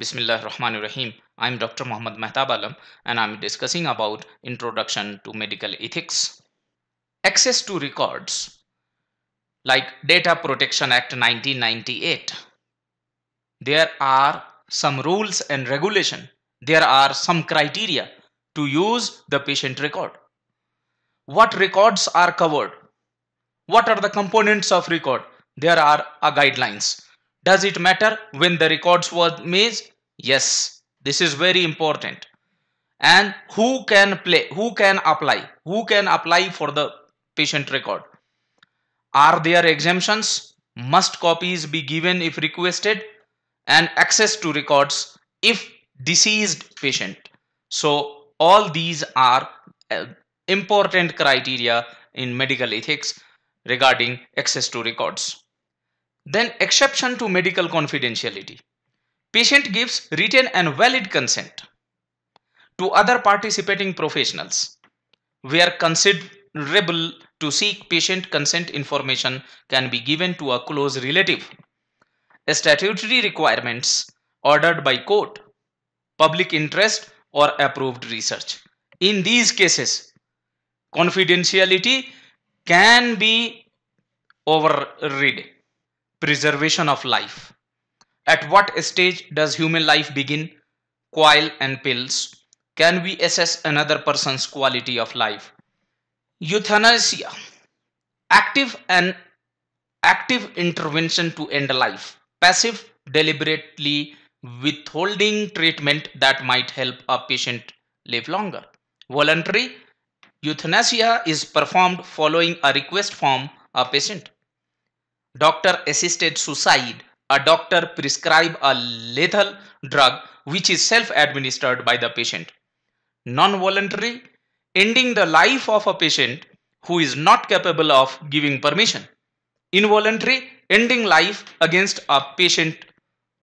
Bismillah Rahman Rahim. I'm Dr. Muhammad Mehtab Alam and I'm discussing about Introduction to Medical Ethics. Access to records like Data Protection Act 1998. There are some rules and regulation. There are some criteria to use the patient record. What records are covered? What are the components of record? There are guidelines does it matter when the records were made? Yes, this is very important. And who can play, who can apply, who can apply for the patient record? Are there exemptions? Must copies be given if requested? And access to records if deceased patient. So all these are uh, important criteria in medical ethics regarding access to records. Then exception to medical confidentiality. Patient gives written and valid consent to other participating professionals. We are considerable to seek patient consent information can be given to a close relative. Statutory requirements ordered by court, public interest or approved research. In these cases, confidentiality can be overridden preservation of life. At what stage does human life begin? Coil and pills. Can we assess another person's quality of life? Euthanasia. Active and active intervention to end life. Passive, deliberately withholding treatment that might help a patient live longer. Voluntary euthanasia is performed following a request from a patient. Doctor assisted suicide. A doctor prescribe a lethal drug which is self administered by the patient. Non voluntary, ending the life of a patient who is not capable of giving permission. Involuntary, ending life against a patient